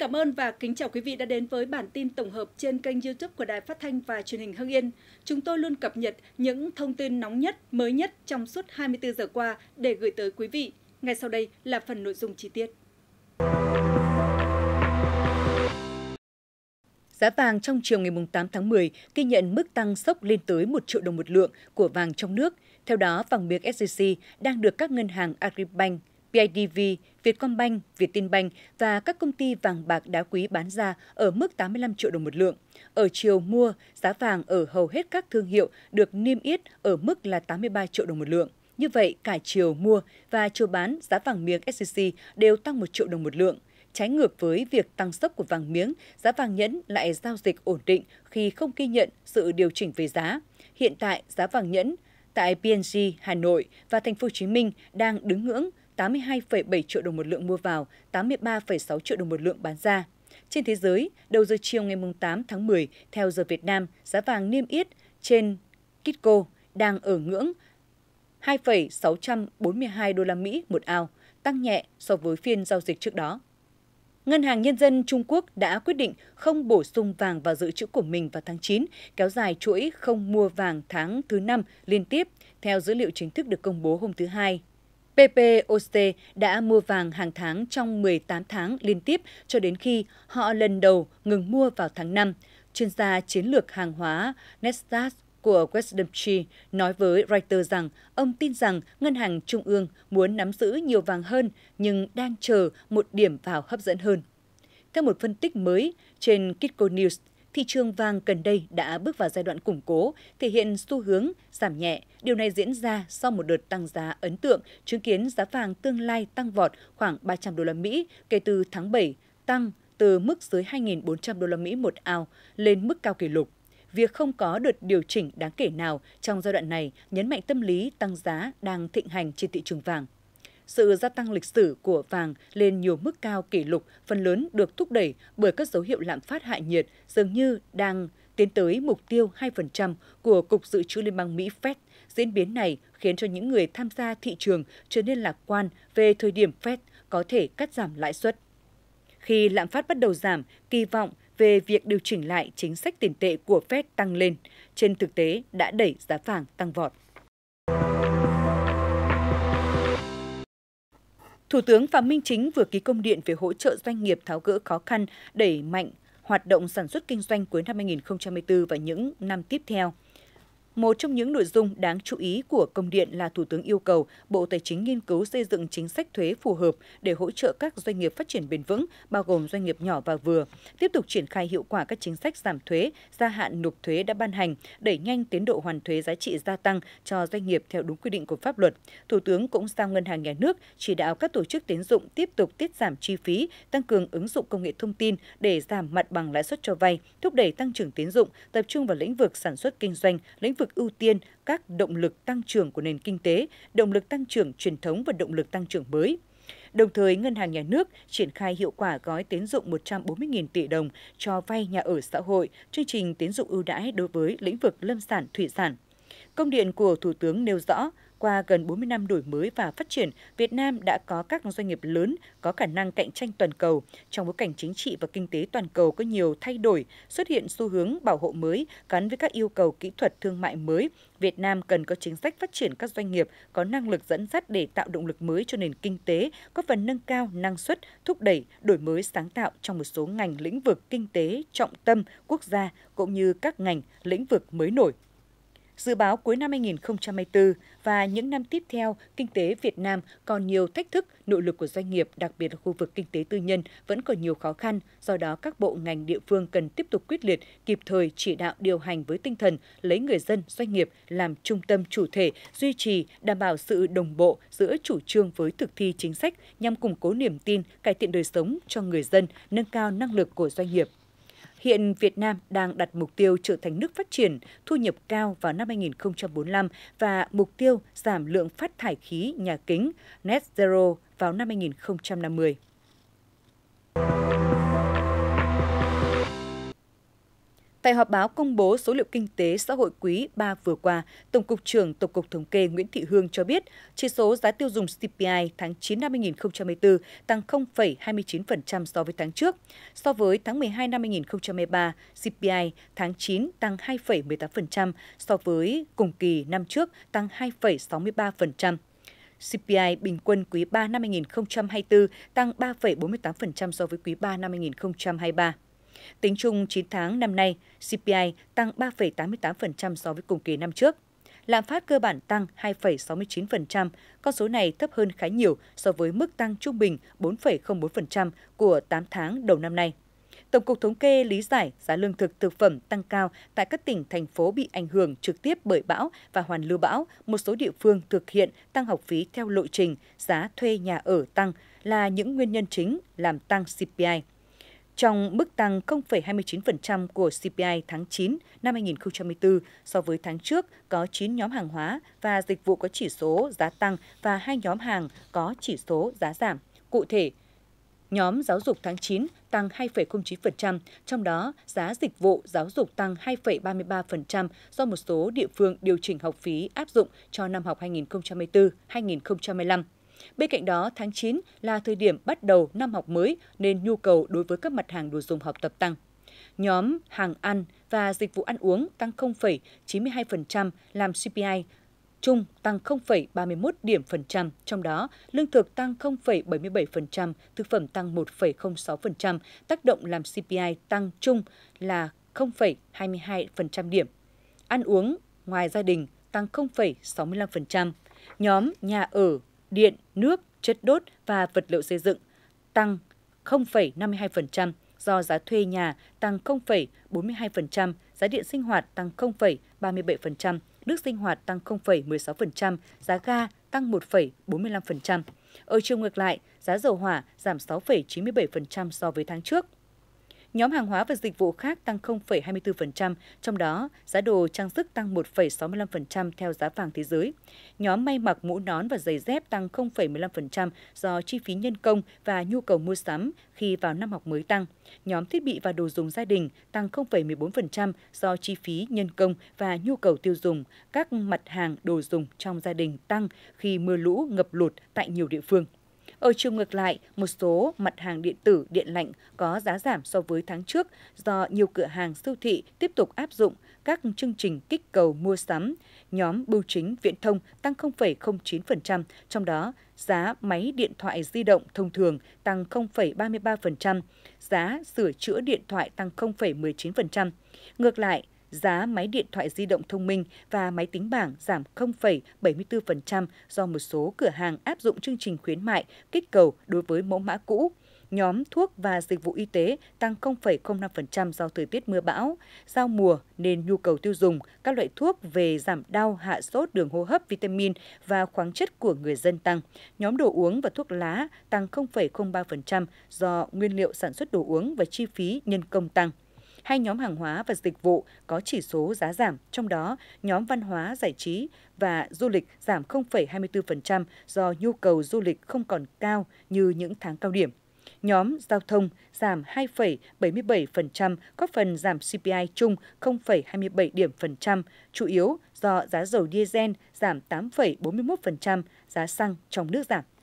cảm ơn và kính chào quý vị đã đến với bản tin tổng hợp trên kênh YouTube của Đài Phát thanh và Truyền hình Hưng Yên. Chúng tôi luôn cập nhật những thông tin nóng nhất, mới nhất trong suốt 24 giờ qua để gửi tới quý vị. Ngay sau đây là phần nội dung chi tiết. Giá vàng trong chiều ngày 8 tháng 10 ghi nhận mức tăng sốc lên tới 1 triệu đồng một lượng của vàng trong nước. Theo đó, vàng miếng SJC đang được các ngân hàng Agribank, BIDV, Vietcombank, Vietinbank và các công ty vàng bạc đá quý bán ra ở mức 85 triệu đồng một lượng. Ở chiều mua, giá vàng ở hầu hết các thương hiệu được niêm yết ở mức là 83 triệu đồng một lượng. Như vậy, cả chiều mua và chiều bán giá vàng miếng SJC đều tăng 1 triệu đồng một lượng. Trái ngược với việc tăng sốc của vàng miếng, giá vàng nhẫn lại giao dịch ổn định khi không ghi nhận sự điều chỉnh về giá. Hiện tại, giá vàng nhẫn tại PNG, Hà Nội và thành phố Hồ Chí Minh đang đứng ngưỡng 82,7 triệu đồng một lượng mua vào, 83,6 triệu đồng một lượng bán ra. Trên thế giới, đầu giờ chiều ngày 8 tháng 10, theo giờ Việt Nam, giá vàng niêm yết trên Kitco đang ở ngưỡng 2,642 đô la Mỹ một ao, tăng nhẹ so với phiên giao dịch trước đó. Ngân hàng Nhân dân Trung Quốc đã quyết định không bổ sung vàng vào dự trữ của mình vào tháng 9, kéo dài chuỗi không mua vàng tháng thứ 5 liên tiếp, theo dữ liệu chính thức được công bố hôm thứ Hai. PPOC đã mua vàng hàng tháng trong 18 tháng liên tiếp cho đến khi họ lần đầu ngừng mua vào tháng 5. Chuyên gia chiến lược hàng hóa Nestas của Westdemchi nói với Reuters rằng ông tin rằng ngân hàng trung ương muốn nắm giữ nhiều vàng hơn nhưng đang chờ một điểm vào hấp dẫn hơn. Theo một phân tích mới trên Kitco News, thị trường vàng gần đây đã bước vào giai đoạn củng cố, thể hiện xu hướng giảm nhẹ. Điều này diễn ra sau một đợt tăng giá ấn tượng, chứng kiến giá vàng tương lai tăng vọt khoảng 300 đô la Mỹ kể từ tháng 7, tăng từ mức dưới 2.400 đô la Mỹ một ao lên mức cao kỷ lục. Việc không có đợt điều chỉnh đáng kể nào trong giai đoạn này nhấn mạnh tâm lý tăng giá đang thịnh hành trên thị trường vàng sự gia tăng lịch sử của vàng lên nhiều mức cao kỷ lục phần lớn được thúc đẩy bởi các dấu hiệu lạm phát hạ nhiệt dường như đang tiến tới mục tiêu 2% của Cục Dự trữ Liên bang Mỹ Fed. Diễn biến này khiến cho những người tham gia thị trường trở nên lạc quan về thời điểm Fed có thể cắt giảm lãi suất. Khi lạm phát bắt đầu giảm, kỳ vọng về việc điều chỉnh lại chính sách tiền tệ của Fed tăng lên, trên thực tế đã đẩy giá vàng tăng vọt. Thủ tướng Phạm Minh Chính vừa ký công điện về hỗ trợ doanh nghiệp tháo gỡ khó khăn, đẩy mạnh hoạt động sản xuất kinh doanh cuối năm 2024 và những năm tiếp theo. Một trong những nội dung đáng chú ý của công điện là Thủ tướng yêu cầu Bộ Tài chính nghiên cứu xây dựng chính sách thuế phù hợp để hỗ trợ các doanh nghiệp phát triển bền vững, bao gồm doanh nghiệp nhỏ và vừa, tiếp tục triển khai hiệu quả các chính sách giảm thuế, gia hạn nộp thuế đã ban hành, đẩy nhanh tiến độ hoàn thuế giá trị gia tăng cho doanh nghiệp theo đúng quy định của pháp luật. Thủ tướng cũng giao Ngân hàng Nhà nước chỉ đạo các tổ chức tín dụng tiếp tục tiết giảm chi phí, tăng cường ứng dụng công nghệ thông tin để giảm mặt bằng lãi suất cho vay, thúc đẩy tăng trưởng tín dụng, tập trung vào lĩnh vực sản xuất kinh doanh, lĩnh vực các ưu tiên, các động lực tăng trưởng của nền kinh tế, động lực tăng trưởng truyền thống và động lực tăng trưởng mới. Đồng thời, Ngân hàng Nhà nước triển khai hiệu quả gói tín dụng 140.000 tỷ đồng cho vay nhà ở xã hội, chương trình tín dụng ưu đãi đối với lĩnh vực lâm sản, thủy sản. Công điện của Thủ tướng nêu rõ, qua gần 40 năm đổi mới và phát triển, Việt Nam đã có các doanh nghiệp lớn có khả năng cạnh tranh toàn cầu. Trong bối cảnh chính trị và kinh tế toàn cầu có nhiều thay đổi, xuất hiện xu hướng bảo hộ mới gắn với các yêu cầu kỹ thuật thương mại mới, Việt Nam cần có chính sách phát triển các doanh nghiệp có năng lực dẫn dắt để tạo động lực mới cho nền kinh tế, có phần nâng cao năng suất, thúc đẩy đổi mới sáng tạo trong một số ngành lĩnh vực kinh tế trọng tâm quốc gia cũng như các ngành lĩnh vực mới nổi. Dự báo cuối năm 2024 và những năm tiếp theo, kinh tế Việt Nam còn nhiều thách thức, nội lực của doanh nghiệp, đặc biệt là khu vực kinh tế tư nhân vẫn còn nhiều khó khăn, do đó các bộ ngành địa phương cần tiếp tục quyết liệt, kịp thời chỉ đạo điều hành với tinh thần lấy người dân, doanh nghiệp làm trung tâm chủ thể, duy trì, đảm bảo sự đồng bộ giữa chủ trương với thực thi chính sách nhằm củng cố niềm tin, cải thiện đời sống cho người dân, nâng cao năng lực của doanh nghiệp. Hiện Việt Nam đang đặt mục tiêu trở thành nước phát triển, thu nhập cao vào năm 2045 và mục tiêu giảm lượng phát thải khí nhà kính net zero vào năm 2050. Tại họp báo công bố số liệu kinh tế xã hội quý 3 vừa qua, Tổng cục trưởng Tổng cục Thống kê Nguyễn Thị Hương cho biết, chỉ số giá tiêu dùng CPI tháng 9 năm 2024 tăng 0,29% so với tháng trước. So với tháng 12 năm 2023, CPI tháng 9 tăng 2,18%, so với cùng kỳ năm trước tăng 2,63%. CPI bình quân quý 3 năm 2024 tăng 3,48% so với quý 3 năm 2023. Tính chung 9 tháng năm nay, CPI tăng 3,88% so với cùng kỳ năm trước. Lạm phát cơ bản tăng 2,69%, con số này thấp hơn khá nhiều so với mức tăng trung bình 4,04% của 8 tháng đầu năm nay. Tổng cục Thống kê lý giải giá lương thực thực phẩm tăng cao tại các tỉnh, thành phố bị ảnh hưởng trực tiếp bởi bão và hoàn lưu bão, một số địa phương thực hiện tăng học phí theo lộ trình, giá thuê nhà ở tăng là những nguyên nhân chính làm tăng CPI trong mức tăng 0,29% của CPI tháng 9 năm 2024 so với tháng trước có 9 nhóm hàng hóa và dịch vụ có chỉ số giá tăng và hai nhóm hàng có chỉ số giá giảm. Cụ thể, nhóm giáo dục tháng 9 tăng 2,09%, trong đó giá dịch vụ giáo dục tăng 2,33% do một số địa phương điều chỉnh học phí áp dụng cho năm học 2024-2025. Bên cạnh đó, tháng 9 là thời điểm bắt đầu năm học mới nên nhu cầu đối với các mặt hàng đồ dùng học tập tăng. Nhóm hàng ăn và dịch vụ ăn uống tăng 0,92% làm CPI chung tăng 0,31 điểm phần trăm, trong đó lương thực tăng 0,77%, thực phẩm tăng 1,06%, tác động làm CPI tăng chung là 0,22% điểm. Ăn uống ngoài gia đình tăng 0,65%, nhóm nhà ở điện, nước, chất đốt và vật liệu xây dựng tăng 0,52% do giá thuê nhà tăng 0,42%, giá điện sinh hoạt tăng 0,37%, nước sinh hoạt tăng 0,16%, giá ga tăng 1,45%. Ở chiều ngược lại, giá dầu hỏa giảm 6,97% so với tháng trước. Nhóm hàng hóa và dịch vụ khác tăng 0,24%, trong đó giá đồ trang sức tăng 1,65% theo giá vàng thế giới. Nhóm may mặc mũ nón và giày dép tăng 0,15% do chi phí nhân công và nhu cầu mua sắm khi vào năm học mới tăng. Nhóm thiết bị và đồ dùng gia đình tăng 0,14% do chi phí nhân công và nhu cầu tiêu dùng, các mặt hàng đồ dùng trong gia đình tăng khi mưa lũ ngập lụt tại nhiều địa phương. Ở chiều ngược lại, một số mặt hàng điện tử, điện lạnh có giá giảm so với tháng trước do nhiều cửa hàng siêu thị tiếp tục áp dụng các chương trình kích cầu mua sắm. Nhóm bưu chính viễn thông tăng 0,09%, trong đó giá máy điện thoại di động thông thường tăng 0,33%, giá sửa chữa điện thoại tăng 0,19%. Ngược lại, giá máy điện thoại di động thông minh và máy tính bảng giảm 0,74% do một số cửa hàng áp dụng chương trình khuyến mại kích cầu đối với mẫu mã cũ. Nhóm thuốc và dịch vụ y tế tăng 0,05% do thời tiết mưa bão. Giao mùa nên nhu cầu tiêu dùng các loại thuốc về giảm đau, hạ sốt, đường hô hấp, vitamin và khoáng chất của người dân tăng. Nhóm đồ uống và thuốc lá tăng 0,03% do nguyên liệu sản xuất đồ uống và chi phí nhân công tăng hai nhóm hàng hóa và dịch vụ có chỉ số giá giảm, trong đó nhóm văn hóa, giải trí và du lịch giảm 0,24% do nhu cầu du lịch không còn cao như những tháng cao điểm. Nhóm giao thông giảm 2,77%, góp phần giảm CPI chung 0,27 điểm phần trăm, chủ yếu do giá dầu diesel giảm 8,41%, giá xăng trong nước giảm.